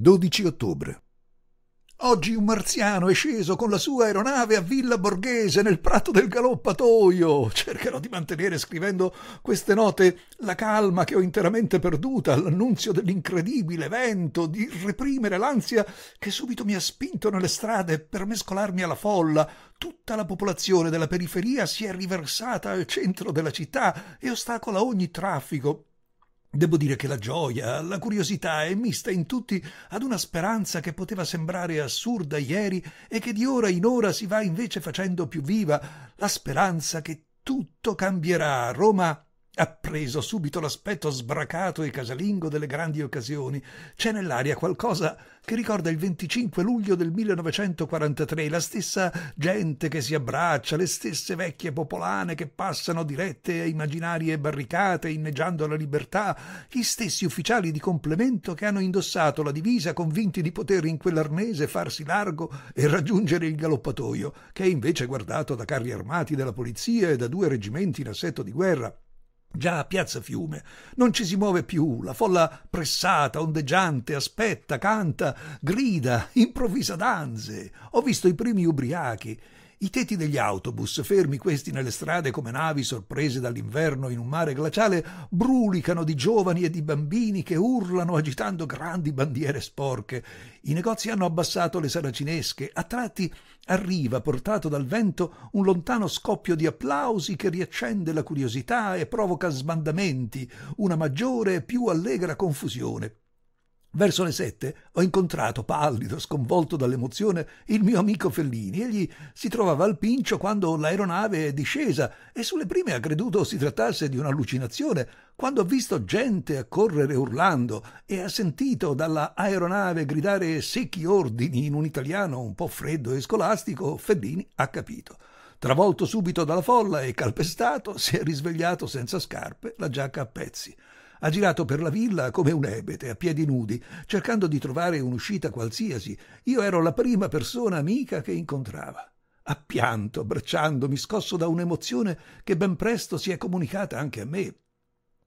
12 ottobre. Oggi un marziano è sceso con la sua aeronave a Villa Borghese nel prato del galoppatoio. Cercherò di mantenere scrivendo queste note la calma che ho interamente perduta all'annunzio dell'incredibile evento, di reprimere l'ansia che subito mi ha spinto nelle strade per mescolarmi alla folla. Tutta la popolazione della periferia si è riversata al centro della città e ostacola ogni traffico. Devo dire che la gioia, la curiosità è mista in tutti ad una speranza che poteva sembrare assurda ieri e che di ora in ora si va invece facendo più viva, la speranza che tutto cambierà, Roma Appreso subito l'aspetto sbracato e casalingo delle grandi occasioni, c'è nell'aria qualcosa che ricorda il 25 luglio del 1943, la stessa gente che si abbraccia, le stesse vecchie popolane che passano dirette a immaginarie barricate inneggiando la libertà, gli stessi ufficiali di complemento che hanno indossato la divisa convinti di poter in quell'arnese farsi largo e raggiungere il galoppatoio, che è invece guardato da carri armati della polizia e da due reggimenti in assetto di guerra Già a Piazza Fiume non ci si muove più, la folla pressata, ondeggiante, aspetta, canta, grida, improvvisa danze. Ho visto i primi ubriachi i tetti degli autobus, fermi questi nelle strade come navi sorprese dall'inverno in un mare glaciale, brulicano di giovani e di bambini che urlano agitando grandi bandiere sporche. I negozi hanno abbassato le saracinesche. A tratti arriva, portato dal vento, un lontano scoppio di applausi che riaccende la curiosità e provoca sbandamenti, una maggiore e più allegra confusione. Verso le sette ho incontrato, pallido, sconvolto dall'emozione, il mio amico Fellini. Egli si trovava al Pincio quando l'aeronave è discesa e sulle prime ha creduto si trattasse di un'allucinazione, quando ha visto gente accorrere urlando e ha sentito dalla aeronave gridare secchi ordini in un italiano un po' freddo e scolastico, Fellini ha capito. Travolto subito dalla folla e calpestato, si è risvegliato senza scarpe, la giacca a pezzi. Ha girato per la villa come un ebete, a piedi nudi, cercando di trovare un'uscita qualsiasi. Io ero la prima persona amica che incontrava. Ha pianto, abbracciandomi, scosso da un'emozione che ben presto si è comunicata anche a me.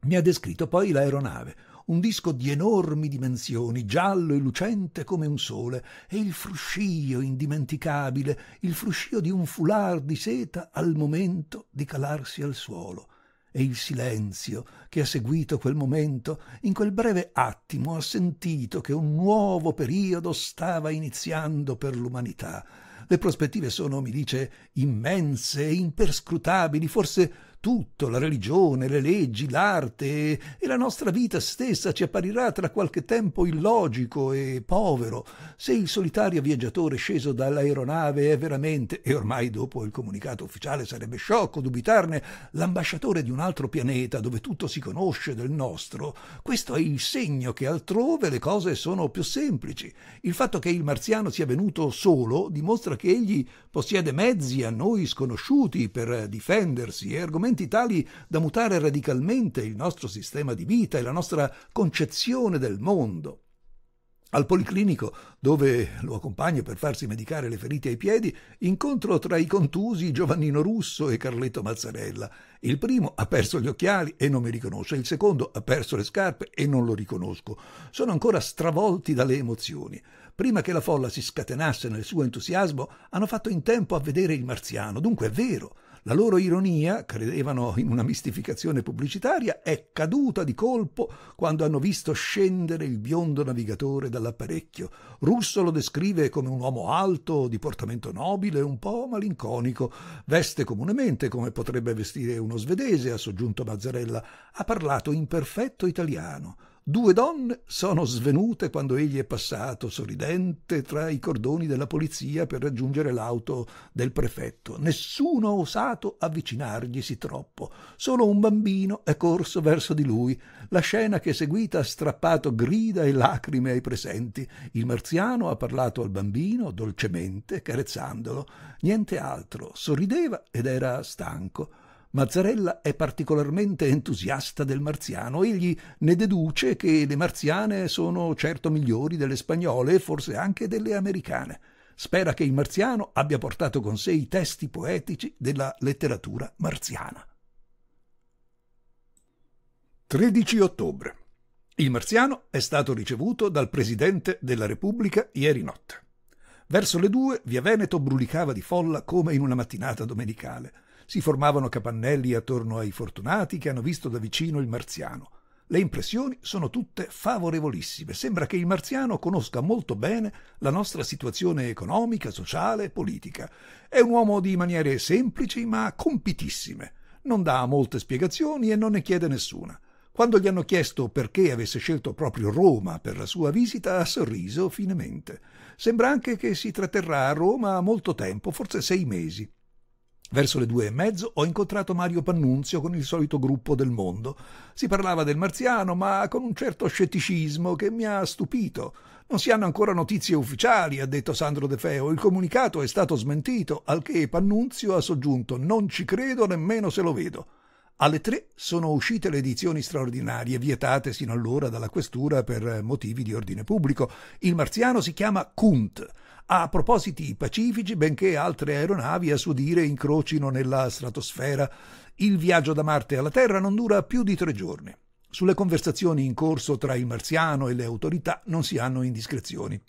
Mi ha descritto poi l'aeronave, un disco di enormi dimensioni, giallo e lucente come un sole, e il fruscio indimenticabile, il fruscio di un foulard di seta al momento di calarsi al suolo e il silenzio che ha seguito quel momento, in quel breve attimo ha sentito che un nuovo periodo stava iniziando per l'umanità. Le prospettive sono, mi dice, immense e imperscrutabili, forse tutto, la religione, le leggi, l'arte e la nostra vita stessa ci apparirà tra qualche tempo illogico e povero, se il solitario viaggiatore sceso dall'aeronave è veramente, e ormai dopo il comunicato ufficiale sarebbe sciocco dubitarne, l'ambasciatore di un altro pianeta dove tutto si conosce del nostro, questo è il segno che altrove le cose sono più semplici. Il fatto che il marziano sia venuto solo dimostra che egli possiede mezzi a noi sconosciuti per difendersi e argomentare cambiamenti tali da mutare radicalmente il nostro sistema di vita e la nostra concezione del mondo. Al policlinico, dove lo accompagno per farsi medicare le ferite ai piedi, incontro tra i contusi Giovannino Russo e Carletto Mazzarella. Il primo ha perso gli occhiali e non mi riconosce, il secondo ha perso le scarpe e non lo riconosco. Sono ancora stravolti dalle emozioni. Prima che la folla si scatenasse nel suo entusiasmo, hanno fatto in tempo a vedere il marziano, dunque è vero. La loro ironia, credevano in una mistificazione pubblicitaria, è caduta di colpo quando hanno visto scendere il biondo navigatore dall'apparecchio. Russo lo descrive come un uomo alto, di portamento nobile, un po' malinconico. Veste comunemente come potrebbe vestire uno svedese, ha soggiunto Mazzarella. Ha parlato in perfetto italiano. Due donne sono svenute quando egli è passato, sorridente, tra i cordoni della polizia per raggiungere l'auto del prefetto. Nessuno ha osato avvicinarglisi troppo. Solo un bambino è corso verso di lui. La scena che è seguita ha strappato grida e lacrime ai presenti. Il marziano ha parlato al bambino, dolcemente, carezzandolo. Niente altro. Sorrideva ed era stanco. Mazzarella è particolarmente entusiasta del marziano. Egli ne deduce che le marziane sono certo migliori delle spagnole e forse anche delle americane. Spera che il marziano abbia portato con sé i testi poetici della letteratura marziana. 13 ottobre. Il marziano è stato ricevuto dal Presidente della Repubblica ieri notte. Verso le due, via Veneto brulicava di folla come in una mattinata domenicale. Si formavano capannelli attorno ai fortunati che hanno visto da vicino il marziano. Le impressioni sono tutte favorevolissime. Sembra che il marziano conosca molto bene la nostra situazione economica, sociale e politica. È un uomo di maniere semplici ma compitissime. Non dà molte spiegazioni e non ne chiede nessuna. Quando gli hanno chiesto perché avesse scelto proprio Roma per la sua visita, ha sorriso finemente. Sembra anche che si tratterrà a Roma molto tempo, forse sei mesi. Verso le due e mezzo ho incontrato Mario Pannunzio con il solito gruppo del mondo. Si parlava del marziano, ma con un certo scetticismo che mi ha stupito. Non si hanno ancora notizie ufficiali, ha detto Sandro De Feo. Il comunicato è stato smentito, al che Pannunzio ha soggiunto Non ci credo nemmeno se lo vedo. Alle tre sono uscite le edizioni straordinarie, vietate sino allora dalla questura per motivi di ordine pubblico. Il marziano si chiama Kunt a propositi pacifici, benché altre aeronavi a suo dire incrocino nella stratosfera. Il viaggio da Marte alla Terra non dura più di tre giorni. Sulle conversazioni in corso tra il marziano e le autorità non si hanno indiscrezioni.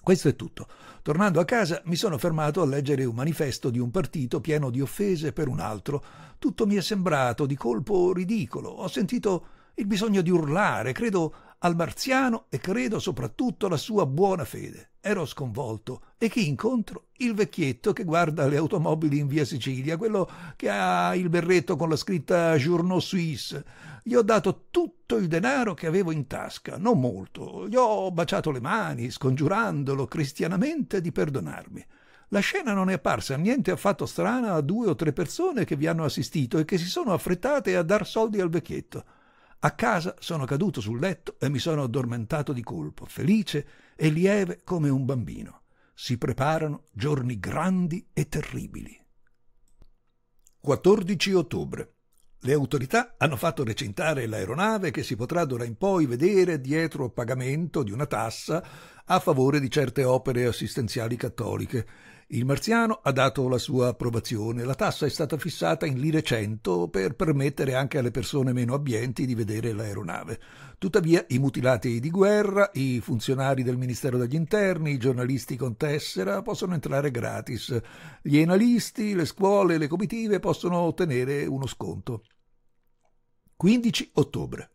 Questo è tutto. Tornando a casa mi sono fermato a leggere un manifesto di un partito pieno di offese per un altro. Tutto mi è sembrato di colpo ridicolo. Ho sentito il bisogno di urlare, credo al marziano e credo soprattutto alla sua buona fede. Ero sconvolto e chi incontro? Il vecchietto che guarda le automobili in via Sicilia, quello che ha il berretto con la scritta Journaux Suisse. Gli ho dato tutto il denaro che avevo in tasca, non molto. Gli ho baciato le mani, scongiurandolo cristianamente di perdonarmi. La scena non è apparsa niente affatto strana a due o tre persone che vi hanno assistito e che si sono affrettate a dar soldi al vecchietto. A casa sono caduto sul letto e mi sono addormentato di colpo, felice e lieve come un bambino. Si preparano giorni grandi e terribili. 14 ottobre. Le autorità hanno fatto recintare l'aeronave che si potrà d'ora in poi vedere dietro pagamento di una tassa a favore di certe opere assistenziali cattoliche il marziano ha dato la sua approvazione. La tassa è stata fissata in lire 100 per permettere anche alle persone meno abbienti di vedere l'aeronave. Tuttavia, i mutilati di guerra, i funzionari del Ministero degli Interni, i giornalisti con tessera possono entrare gratis. Gli analisti, le scuole, le comitive possono ottenere uno sconto. 15 ottobre.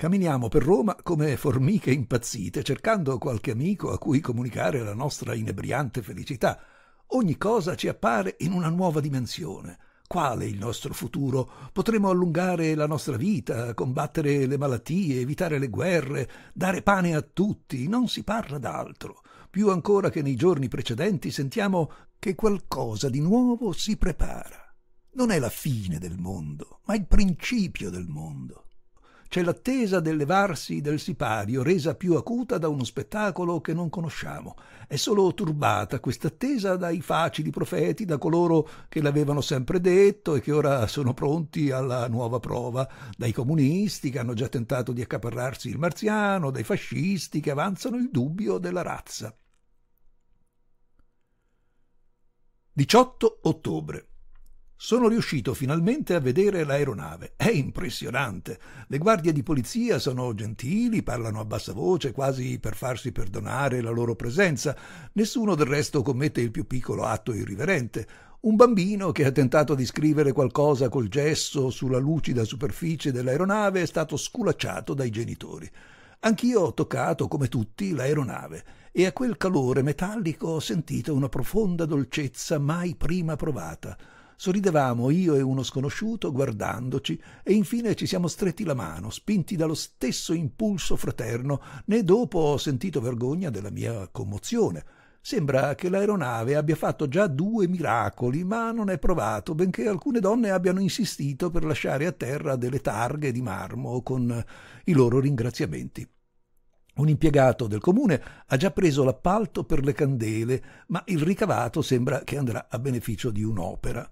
Camminiamo per Roma come formiche impazzite, cercando qualche amico a cui comunicare la nostra inebriante felicità. Ogni cosa ci appare in una nuova dimensione. Quale il nostro futuro? Potremo allungare la nostra vita, combattere le malattie, evitare le guerre, dare pane a tutti. Non si parla d'altro. Più ancora che nei giorni precedenti sentiamo che qualcosa di nuovo si prepara. Non è la fine del mondo, ma il principio del mondo c'è l'attesa del levarsi del sipario, resa più acuta da uno spettacolo che non conosciamo. È solo turbata questa attesa dai facili profeti, da coloro che l'avevano sempre detto e che ora sono pronti alla nuova prova, dai comunisti che hanno già tentato di accaparrarsi il marziano, dai fascisti che avanzano il dubbio della razza. 18 ottobre sono riuscito finalmente a vedere l'aeronave. È impressionante. Le guardie di polizia sono gentili, parlano a bassa voce, quasi per farsi perdonare la loro presenza. Nessuno del resto commette il più piccolo atto irriverente. Un bambino che ha tentato di scrivere qualcosa col gesso sulla lucida superficie dell'aeronave è stato sculacciato dai genitori. Anch'io ho toccato, come tutti, l'aeronave e a quel calore metallico ho sentito una profonda dolcezza mai prima provata Sorridevamo io e uno sconosciuto guardandoci e infine ci siamo stretti la mano, spinti dallo stesso impulso fraterno, né dopo ho sentito vergogna della mia commozione. Sembra che l'aeronave abbia fatto già due miracoli, ma non è provato, benché alcune donne abbiano insistito per lasciare a terra delle targhe di marmo con i loro ringraziamenti. Un impiegato del comune ha già preso l'appalto per le candele, ma il ricavato sembra che andrà a beneficio di un'opera.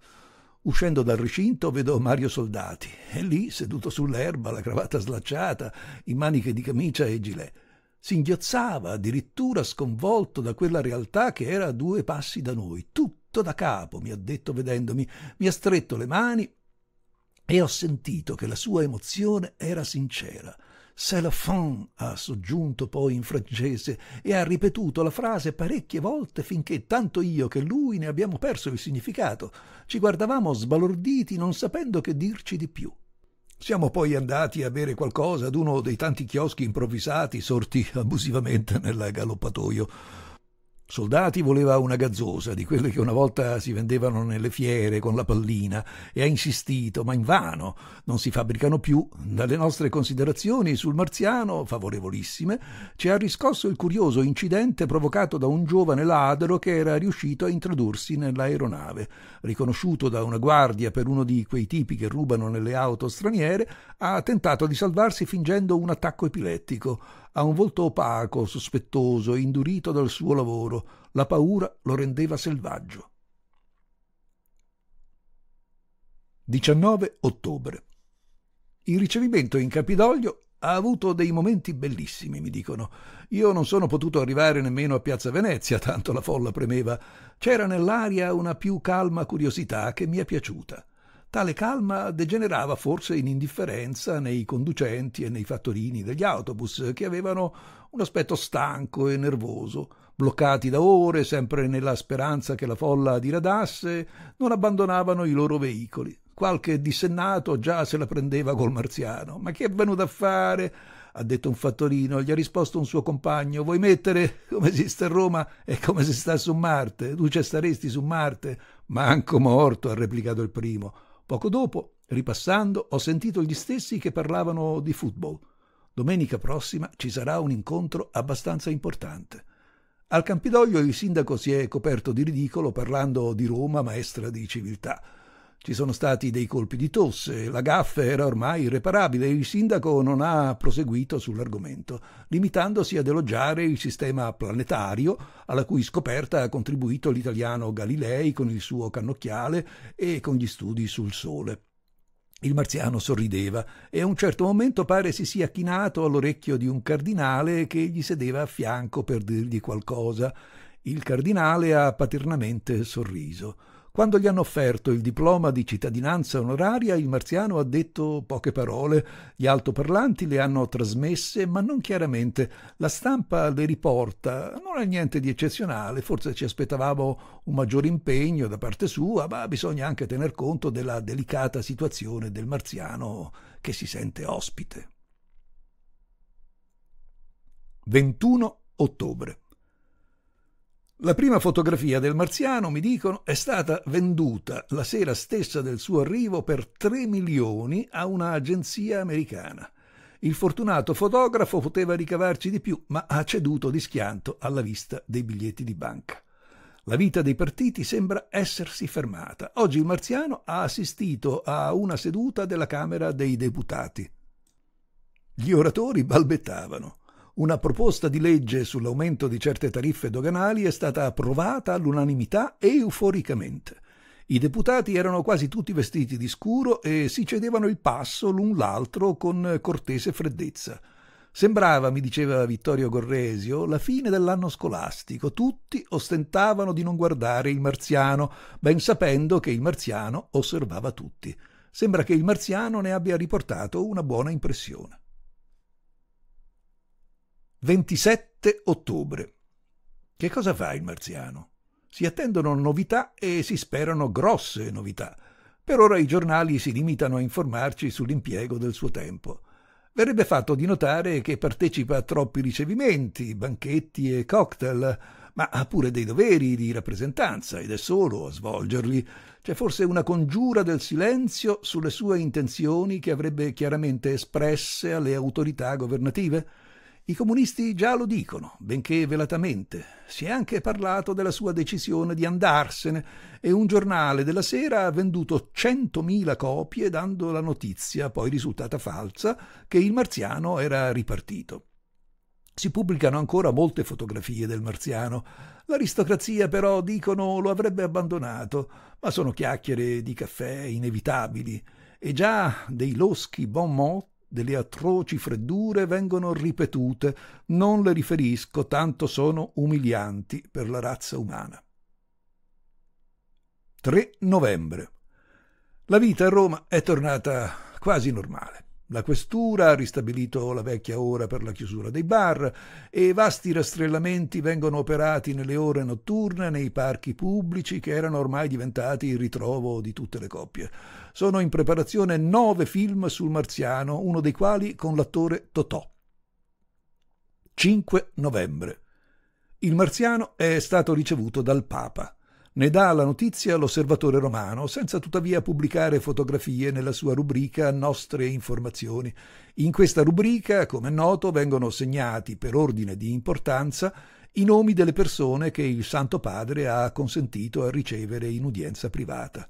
Uscendo dal recinto vedo Mario Soldati, è lì seduto sull'erba, la cravatta slacciata, in maniche di camicia e gilet. Singhiozzava, addirittura sconvolto da quella realtà che era a due passi da noi. Tutto da capo, mi ha detto vedendomi, mi ha stretto le mani e ho sentito che la sua emozione era sincera. Cellophane, ha soggiunto poi in francese e ha ripetuto la frase parecchie volte finché tanto io che lui ne abbiamo perso il significato. Ci guardavamo sbalorditi non sapendo che dirci di più. Siamo poi andati a bere qualcosa ad uno dei tanti chioschi improvvisati sorti abusivamente nel galoppatoio. Soldati voleva una gazzosa, di quelle che una volta si vendevano nelle fiere con la pallina, e ha insistito, ma invano, non si fabbricano più. Dalle nostre considerazioni sul marziano, favorevolissime, ci ha riscosso il curioso incidente provocato da un giovane ladro che era riuscito a introdursi nell'aeronave. Riconosciuto da una guardia per uno di quei tipi che rubano nelle auto straniere, ha tentato di salvarsi fingendo un attacco epilettico a un volto opaco, sospettoso, indurito dal suo lavoro. La paura lo rendeva selvaggio. 19 ottobre. Il ricevimento in Campidoglio ha avuto dei momenti bellissimi, mi dicono. Io non sono potuto arrivare nemmeno a Piazza Venezia, tanto la folla premeva. C'era nell'aria una più calma curiosità che mi è piaciuta tale calma degenerava forse in indifferenza nei conducenti e nei fattorini degli autobus, che avevano un aspetto stanco e nervoso, bloccati da ore, sempre nella speranza che la folla diradasse, non abbandonavano i loro veicoli. Qualche dissennato già se la prendeva col marziano. Ma che è venuto a fare? ha detto un fattorino, gli ha risposto un suo compagno, vuoi mettere come si sta a Roma e come si sta su Marte? Tu ci staresti su Marte? Manco morto, ha replicato il primo. Poco dopo, ripassando, ho sentito gli stessi che parlavano di football. Domenica prossima ci sarà un incontro abbastanza importante. Al Campidoglio il sindaco si è coperto di ridicolo parlando di Roma maestra di civiltà. Ci sono stati dei colpi di tosse, la gaffa era ormai irreparabile e il sindaco non ha proseguito sull'argomento, limitandosi ad elogiare il sistema planetario alla cui scoperta ha contribuito l'italiano Galilei con il suo cannocchiale e con gli studi sul Sole. Il marziano sorrideva e a un certo momento pare si sia chinato all'orecchio di un cardinale che gli sedeva a fianco per dirgli qualcosa. Il cardinale ha paternamente sorriso. Quando gli hanno offerto il diploma di cittadinanza onoraria, il marziano ha detto poche parole. Gli altoparlanti le hanno trasmesse, ma non chiaramente. La stampa le riporta. Non è niente di eccezionale, forse ci aspettavamo un maggior impegno da parte sua, ma bisogna anche tener conto della delicata situazione del marziano che si sente ospite. 21 ottobre la prima fotografia del marziano, mi dicono, è stata venduta la sera stessa del suo arrivo per 3 milioni a un'agenzia americana. Il fortunato fotografo poteva ricavarci di più, ma ha ceduto di schianto alla vista dei biglietti di banca. La vita dei partiti sembra essersi fermata. Oggi il marziano ha assistito a una seduta della Camera dei Deputati. Gli oratori balbettavano. Una proposta di legge sull'aumento di certe tariffe doganali è stata approvata all'unanimità euforicamente. I deputati erano quasi tutti vestiti di scuro e si cedevano il passo l'un l'altro con cortese freddezza. Sembrava, mi diceva Vittorio Gorresio, la fine dell'anno scolastico. Tutti ostentavano di non guardare il marziano, ben sapendo che il marziano osservava tutti. Sembra che il marziano ne abbia riportato una buona impressione. 27 ottobre. Che cosa fa il marziano? Si attendono novità e si sperano grosse novità. Per ora i giornali si limitano a informarci sull'impiego del suo tempo. Verrebbe fatto di notare che partecipa a troppi ricevimenti, banchetti e cocktail, ma ha pure dei doveri di rappresentanza ed è solo a svolgerli. C'è forse una congiura del silenzio sulle sue intenzioni che avrebbe chiaramente espresse alle autorità governative? I comunisti già lo dicono, benché velatamente. Si è anche parlato della sua decisione di andarsene e un giornale della sera ha venduto 100.000 copie dando la notizia, poi risultata falsa, che il marziano era ripartito. Si pubblicano ancora molte fotografie del marziano. L'aristocrazia però, dicono, lo avrebbe abbandonato, ma sono chiacchiere di caffè inevitabili e già dei loschi bon mot delle atroci freddure vengono ripetute, non le riferisco, tanto sono umilianti per la razza umana. 3 novembre. La vita a Roma è tornata quasi normale. La questura ha ristabilito la vecchia ora per la chiusura dei bar e vasti rastrellamenti vengono operati nelle ore notturne nei parchi pubblici che erano ormai diventati il ritrovo di tutte le coppie. Sono in preparazione nove film sul marziano, uno dei quali con l'attore Totò. 5 novembre. Il marziano è stato ricevuto dal Papa. Ne dà la notizia l'osservatore romano, senza tuttavia pubblicare fotografie nella sua rubrica Nostre informazioni. In questa rubrica, come è noto, vengono segnati per ordine di importanza i nomi delle persone che il Santo Padre ha consentito a ricevere in udienza privata.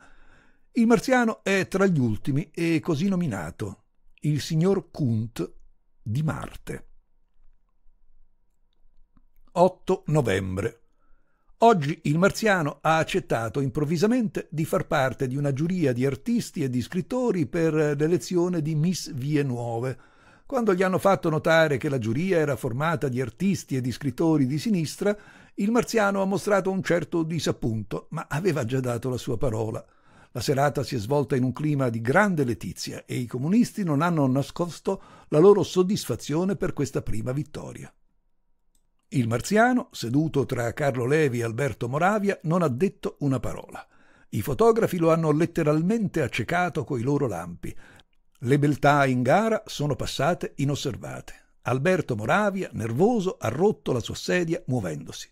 Il marziano è tra gli ultimi e così nominato il signor Kunt di Marte. 8 novembre Oggi il marziano ha accettato improvvisamente di far parte di una giuria di artisti e di scrittori per l'elezione di Miss Vie Nuove. Quando gli hanno fatto notare che la giuria era formata di artisti e di scrittori di sinistra, il marziano ha mostrato un certo disappunto, ma aveva già dato la sua parola. La serata si è svolta in un clima di grande letizia e i comunisti non hanno nascosto la loro soddisfazione per questa prima vittoria. Il marziano, seduto tra Carlo Levi e Alberto Moravia, non ha detto una parola. I fotografi lo hanno letteralmente accecato coi loro lampi. Le beltà in gara sono passate inosservate. Alberto Moravia, nervoso, ha rotto la sua sedia muovendosi.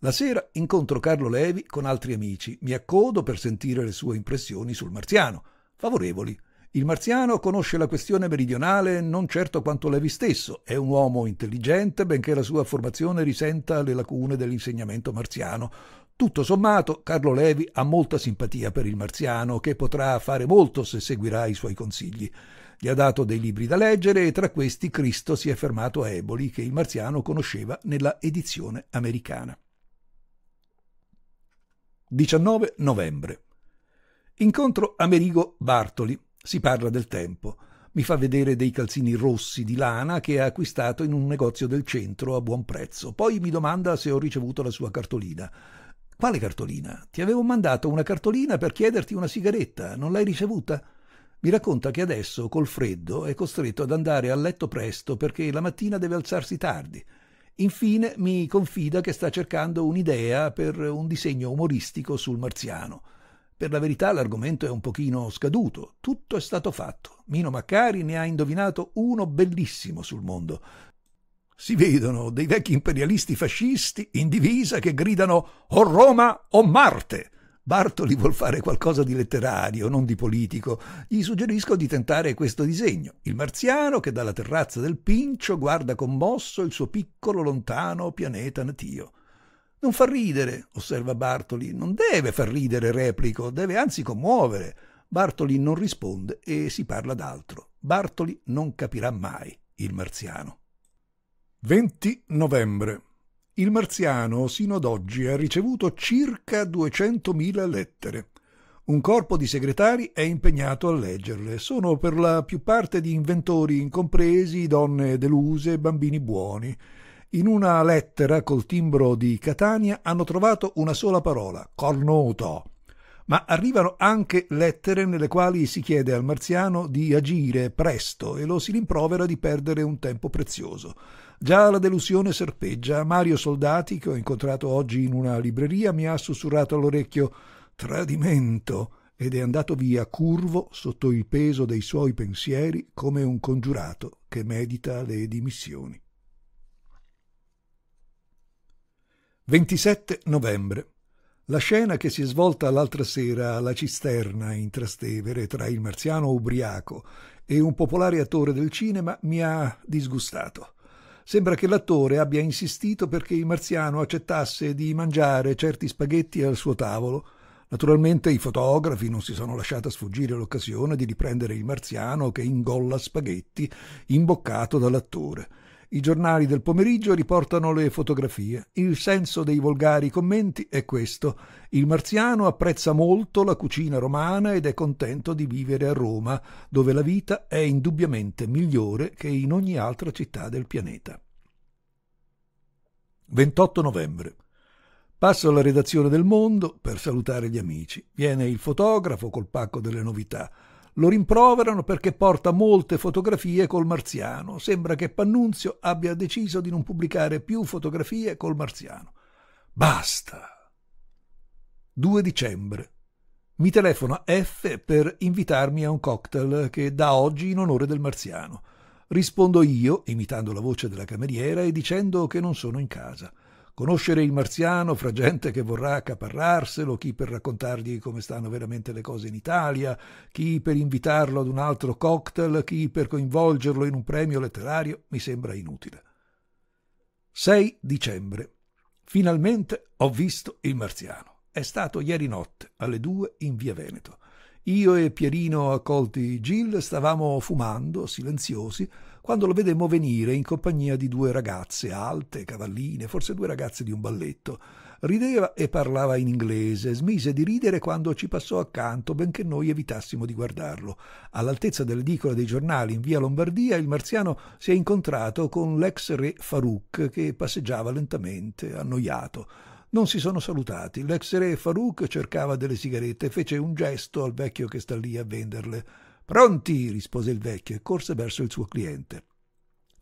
La sera incontro Carlo Levi con altri amici. Mi accodo per sentire le sue impressioni sul marziano. Favorevoli. Il marziano conosce la questione meridionale non certo quanto Levi stesso, è un uomo intelligente, benché la sua formazione risenta le lacune dell'insegnamento marziano. Tutto sommato, Carlo Levi ha molta simpatia per il marziano, che potrà fare molto se seguirà i suoi consigli. Gli ha dato dei libri da leggere e tra questi Cristo si è fermato a Eboli, che il marziano conosceva nella edizione americana. 19 novembre. Incontro Amerigo Bartoli, si parla del tempo. Mi fa vedere dei calzini rossi di lana che ha acquistato in un negozio del centro a buon prezzo. Poi mi domanda se ho ricevuto la sua cartolina. Quale cartolina? Ti avevo mandato una cartolina per chiederti una sigaretta. Non l'hai ricevuta? Mi racconta che adesso, col freddo, è costretto ad andare a letto presto perché la mattina deve alzarsi tardi. Infine mi confida che sta cercando un'idea per un disegno umoristico sul marziano. Per la verità l'argomento è un pochino scaduto, tutto è stato fatto. Mino Maccari ne ha indovinato uno bellissimo sul mondo. Si vedono dei vecchi imperialisti fascisti in divisa che gridano o Roma o Marte. Bartoli vuol fare qualcosa di letterario, non di politico. Gli suggerisco di tentare questo disegno. Il marziano che dalla terrazza del Pincio guarda commosso il suo piccolo lontano pianeta natio. Non fa ridere, osserva Bartoli. Non deve far ridere, replico, deve anzi commuovere. Bartoli non risponde e si parla d'altro. Bartoli non capirà mai il marziano. 20 novembre. Il marziano sino ad oggi ha ricevuto circa 200.000 lettere. Un corpo di segretari è impegnato a leggerle. Sono per la più parte di inventori incompresi, donne deluse, bambini buoni. In una lettera col timbro di Catania hanno trovato una sola parola, cornuto. Ma arrivano anche lettere nelle quali si chiede al marziano di agire presto e lo si rimprovera di perdere un tempo prezioso. Già la delusione serpeggia. Mario Soldati, che ho incontrato oggi in una libreria, mi ha sussurrato all'orecchio tradimento ed è andato via curvo sotto il peso dei suoi pensieri come un congiurato che medita le dimissioni. 27 novembre. La scena che si è svolta l'altra sera alla cisterna in Trastevere tra il marziano ubriaco e un popolare attore del cinema mi ha disgustato. Sembra che l'attore abbia insistito perché il marziano accettasse di mangiare certi spaghetti al suo tavolo. Naturalmente i fotografi non si sono lasciati sfuggire l'occasione di riprendere il marziano che ingolla spaghetti imboccato dall'attore. I giornali del pomeriggio riportano le fotografie. Il senso dei volgari commenti è questo. Il marziano apprezza molto la cucina romana ed è contento di vivere a Roma, dove la vita è indubbiamente migliore che in ogni altra città del pianeta. 28 novembre. Passo alla redazione del Mondo per salutare gli amici. Viene il fotografo col pacco delle novità. Lo rimproverano perché porta molte fotografie col marziano. Sembra che Pannunzio abbia deciso di non pubblicare più fotografie col marziano. Basta! 2 dicembre. Mi telefona F per invitarmi a un cocktail che dà oggi in onore del marziano. Rispondo io, imitando la voce della cameriera e dicendo che non sono in casa. Conoscere il marziano fra gente che vorrà accaparrarselo, chi per raccontargli come stanno veramente le cose in Italia, chi per invitarlo ad un altro cocktail, chi per coinvolgerlo in un premio letterario, mi sembra inutile. 6 dicembre. Finalmente ho visto il marziano. È stato ieri notte, alle due, in via Veneto. Io e Pierino accolti Gil stavamo fumando, silenziosi, quando lo vedemmo venire in compagnia di due ragazze alte, cavalline, forse due ragazze di un balletto. Rideva e parlava in inglese, smise di ridere quando ci passò accanto, benché noi evitassimo di guardarlo. All'altezza dell'edicola dei giornali in via Lombardia, il marziano si è incontrato con l'ex re Farouk, che passeggiava lentamente, annoiato. Non si sono salutati. L'ex re Farouk cercava delle sigarette e fece un gesto al vecchio che sta lì a venderle. Pronti, rispose il vecchio e corse verso il suo cliente.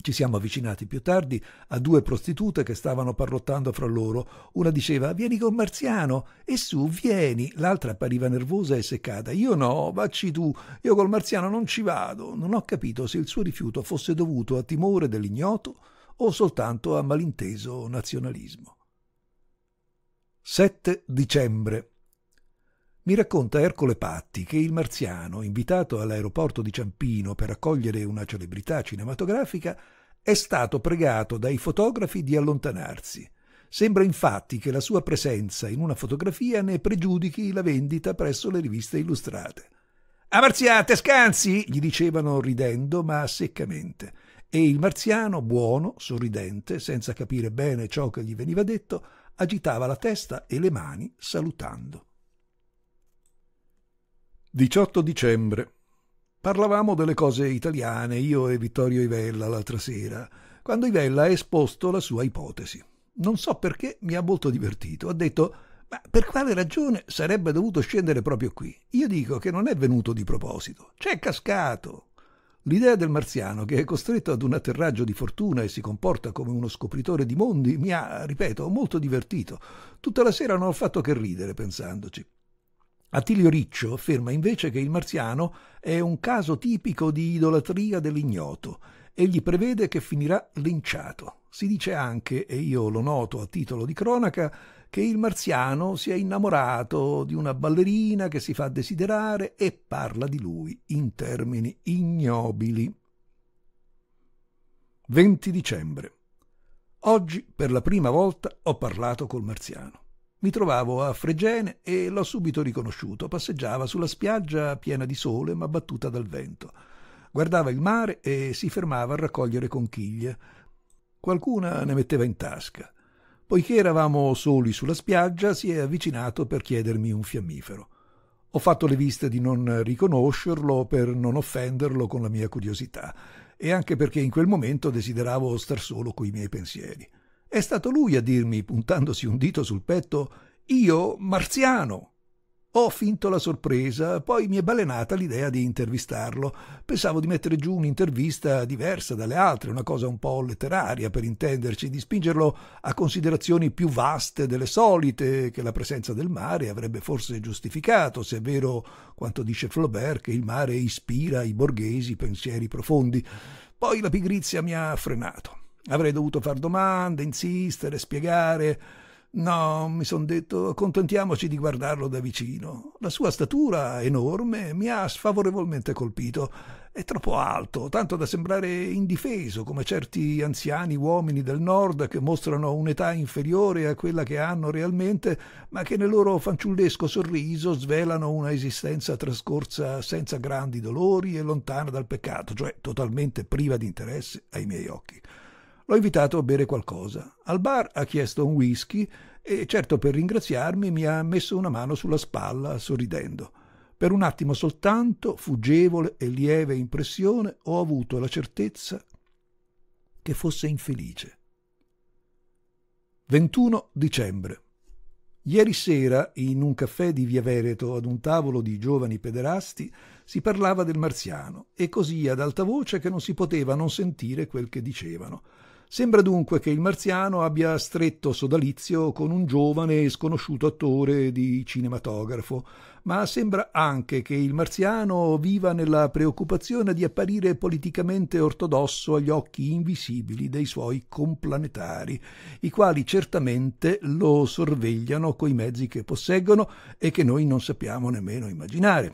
Ci siamo avvicinati più tardi a due prostitute che stavano parlottando fra loro. Una diceva Vieni con Marziano e su, vieni. L'altra appariva nervosa e seccata. Io no, vacci tu, io col Marziano non ci vado. Non ho capito se il suo rifiuto fosse dovuto a timore dell'ignoto o soltanto a malinteso nazionalismo. 7 dicembre mi racconta Ercole Patti che il marziano, invitato all'aeroporto di Ciampino per accogliere una celebrità cinematografica, è stato pregato dai fotografi di allontanarsi. Sembra infatti che la sua presenza in una fotografia ne pregiudichi la vendita presso le riviste illustrate. A Marziate, scanzi! gli dicevano ridendo ma seccamente. E il marziano, buono, sorridente, senza capire bene ciò che gli veniva detto, agitava la testa e le mani salutando. 18 dicembre. Parlavamo delle cose italiane, io e Vittorio Ivella l'altra sera, quando Ivella ha esposto la sua ipotesi. Non so perché mi ha molto divertito. Ha detto ma per quale ragione sarebbe dovuto scendere proprio qui? Io dico che non è venuto di proposito, c'è cascato. L'idea del marziano che è costretto ad un atterraggio di fortuna e si comporta come uno scopritore di mondi mi ha, ripeto, molto divertito. Tutta la sera non ho fatto che ridere pensandoci. Attilio Riccio afferma invece che il marziano è un caso tipico di idolatria dell'ignoto egli prevede che finirà linciato. Si dice anche, e io lo noto a titolo di cronaca, che il marziano si è innamorato di una ballerina che si fa desiderare e parla di lui in termini ignobili. 20 dicembre. Oggi per la prima volta ho parlato col marziano. Mi trovavo a Fregene e l'ho subito riconosciuto. Passeggiava sulla spiaggia piena di sole ma battuta dal vento. Guardava il mare e si fermava a raccogliere conchiglie. Qualcuna ne metteva in tasca. Poiché eravamo soli sulla spiaggia, si è avvicinato per chiedermi un fiammifero. Ho fatto le viste di non riconoscerlo per non offenderlo con la mia curiosità e anche perché in quel momento desideravo star solo coi miei pensieri. È stato lui a dirmi, puntandosi un dito sul petto, io, marziano. Ho finto la sorpresa, poi mi è balenata l'idea di intervistarlo. Pensavo di mettere giù un'intervista diversa dalle altre, una cosa un po' letteraria per intenderci, di spingerlo a considerazioni più vaste delle solite che la presenza del mare avrebbe forse giustificato, se è vero quanto dice Flaubert che il mare ispira ai borghesi pensieri profondi. Poi la pigrizia mi ha frenato. Avrei dovuto far domande, insistere, spiegare. No, mi son detto, accontentiamoci di guardarlo da vicino. La sua statura enorme mi ha sfavorevolmente colpito. È troppo alto, tanto da sembrare indifeso, come certi anziani uomini del nord che mostrano un'età inferiore a quella che hanno realmente, ma che nel loro fanciullesco sorriso svelano una esistenza trascorsa senza grandi dolori e lontana dal peccato, cioè totalmente priva di interesse ai miei occhi. L'ho invitato a bere qualcosa. Al bar ha chiesto un whisky e, certo per ringraziarmi, mi ha messo una mano sulla spalla, sorridendo. Per un attimo soltanto, fuggevole e lieve impressione, ho avuto la certezza che fosse infelice. 21 dicembre. Ieri sera, in un caffè di Via Veneto, ad un tavolo di giovani pederasti, si parlava del marziano, e così ad alta voce che non si poteva non sentire quel che dicevano. Sembra dunque che il marziano abbia stretto sodalizio con un giovane e sconosciuto attore di cinematografo, ma sembra anche che il marziano viva nella preoccupazione di apparire politicamente ortodosso agli occhi invisibili dei suoi complanetari, i quali certamente lo sorvegliano coi mezzi che posseggono e che noi non sappiamo nemmeno immaginare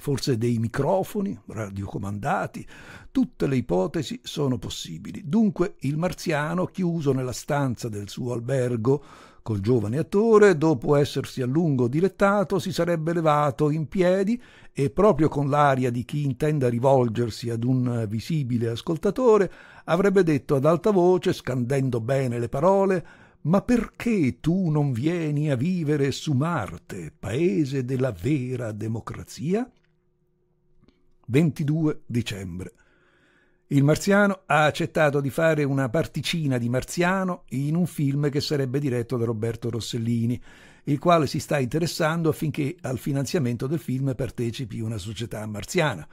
forse dei microfoni radiocomandati, tutte le ipotesi sono possibili. Dunque il marziano, chiuso nella stanza del suo albergo col giovane attore, dopo essersi a lungo dilettato, si sarebbe levato in piedi e proprio con l'aria di chi intenda rivolgersi ad un visibile ascoltatore, avrebbe detto ad alta voce, scandendo bene le parole, ma perché tu non vieni a vivere su Marte, paese della vera democrazia? 22 dicembre. Il marziano ha accettato di fare una particina di marziano in un film che sarebbe diretto da Roberto Rossellini, il quale si sta interessando affinché al finanziamento del film partecipi una società marziana.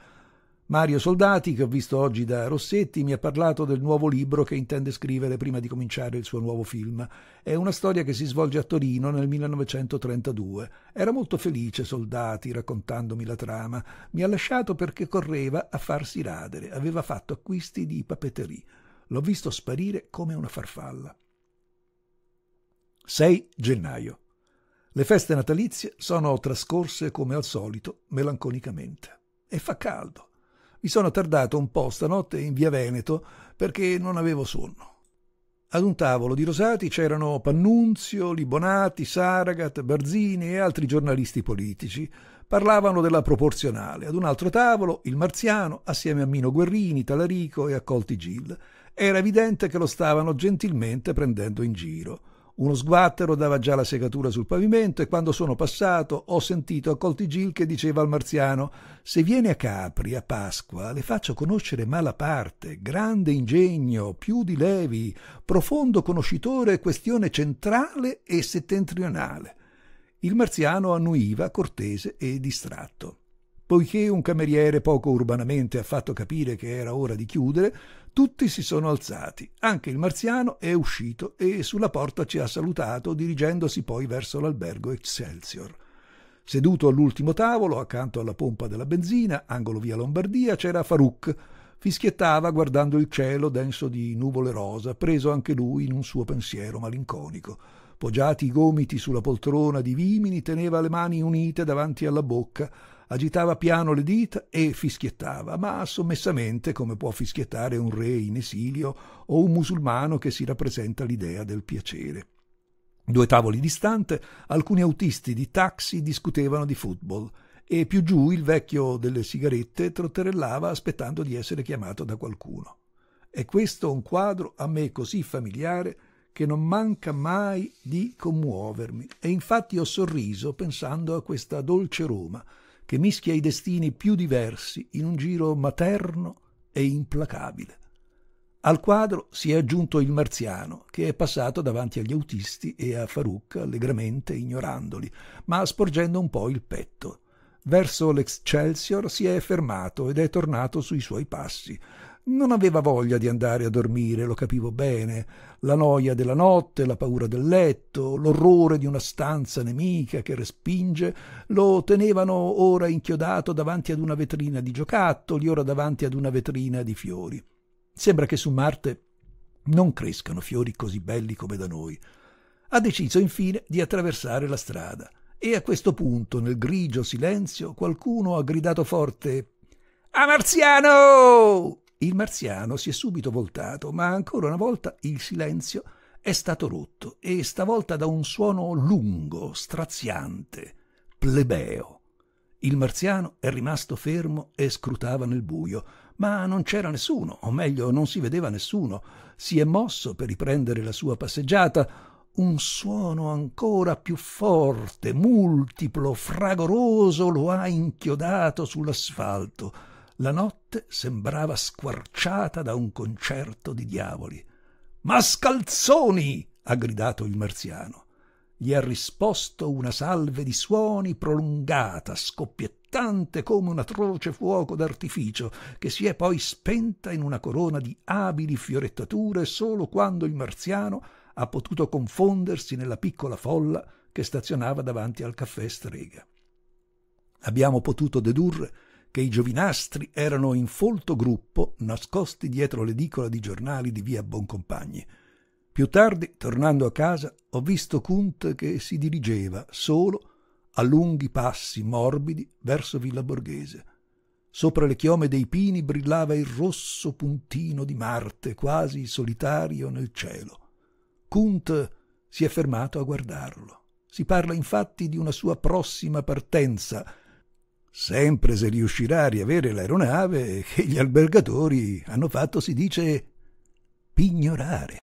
Mario Soldati, che ho visto oggi da Rossetti, mi ha parlato del nuovo libro che intende scrivere prima di cominciare il suo nuovo film. È una storia che si svolge a Torino nel 1932. Era molto felice Soldati raccontandomi la trama. Mi ha lasciato perché correva a farsi radere, aveva fatto acquisti di papeterie. L'ho visto sparire come una farfalla. 6 gennaio. Le feste natalizie sono trascorse come al solito, melanconicamente. E fa caldo, mi sono tardato un po' stanotte in via Veneto perché non avevo sonno. Ad un tavolo di Rosati c'erano Pannunzio, Libonati, Saragat, Barzini e altri giornalisti politici. Parlavano della proporzionale. Ad un altro tavolo il Marziano, assieme a Mino Guerrini, Talarico e Accolti Gil. Era evidente che lo stavano gentilmente prendendo in giro. Uno sguattero dava già la segatura sul pavimento e quando sono passato ho sentito a Coltigil che diceva al marziano «Se viene a Capri a Pasqua le faccio conoscere Malaparte, grande ingegno, più di Levi, profondo conoscitore questione centrale e settentrionale». Il marziano annuiva cortese e distratto. Poiché un cameriere poco urbanamente ha fatto capire che era ora di chiudere, tutti si sono alzati, anche il marziano è uscito e sulla porta ci ha salutato, dirigendosi poi verso l'albergo Excelsior. Seduto all'ultimo tavolo, accanto alla pompa della benzina, angolo via Lombardia, c'era Farouk. Fischiettava guardando il cielo denso di nuvole rosa, preso anche lui in un suo pensiero malinconico. Poggiati i gomiti sulla poltrona di Vimini, teneva le mani unite davanti alla bocca agitava piano le dita e fischiettava, ma sommessamente come può fischiettare un re in esilio o un musulmano che si rappresenta l'idea del piacere. Due tavoli distante, alcuni autisti di taxi discutevano di football e più giù il vecchio delle sigarette trotterellava aspettando di essere chiamato da qualcuno. E questo è un quadro a me così familiare che non manca mai di commuovermi e infatti ho sorriso pensando a questa dolce Roma che mischia i destini più diversi in un giro materno e implacabile. Al quadro si è aggiunto il marziano, che è passato davanti agli autisti e a Farouk allegramente ignorandoli, ma sporgendo un po' il petto. Verso l'Excelsior si è fermato ed è tornato sui suoi passi, non aveva voglia di andare a dormire, lo capivo bene. La noia della notte, la paura del letto, l'orrore di una stanza nemica che respinge, lo tenevano ora inchiodato davanti ad una vetrina di giocattoli, ora davanti ad una vetrina di fiori. Sembra che su Marte non crescano fiori così belli come da noi. Ha deciso infine di attraversare la strada e a questo punto, nel grigio silenzio, qualcuno ha gridato forte A Marziano! Il marziano si è subito voltato, ma ancora una volta il silenzio è stato rotto e stavolta da un suono lungo, straziante, plebeo. Il marziano è rimasto fermo e scrutava nel buio, ma non c'era nessuno, o meglio, non si vedeva nessuno. Si è mosso per riprendere la sua passeggiata. Un suono ancora più forte, multiplo, fragoroso lo ha inchiodato sull'asfalto la notte sembrava squarciata da un concerto di diavoli. Mascalzoni! ha gridato il marziano. Gli ha risposto una salve di suoni prolungata, scoppiettante come un atroce fuoco d'artificio, che si è poi spenta in una corona di abili fiorettature solo quando il marziano ha potuto confondersi nella piccola folla che stazionava davanti al caffè strega. Abbiamo potuto dedurre che i giovinastri erano in folto gruppo nascosti dietro l'edicola di giornali di via Boncompagni. Più tardi, tornando a casa, ho visto Kunt che si dirigeva solo a lunghi passi morbidi verso Villa Borghese. Sopra le chiome dei pini brillava il rosso puntino di Marte, quasi solitario nel cielo. Kunt si è fermato a guardarlo. Si parla infatti di una sua prossima partenza sempre se riuscirà a riavere l'aeronave che gli albergatori hanno fatto, si dice, pignorare.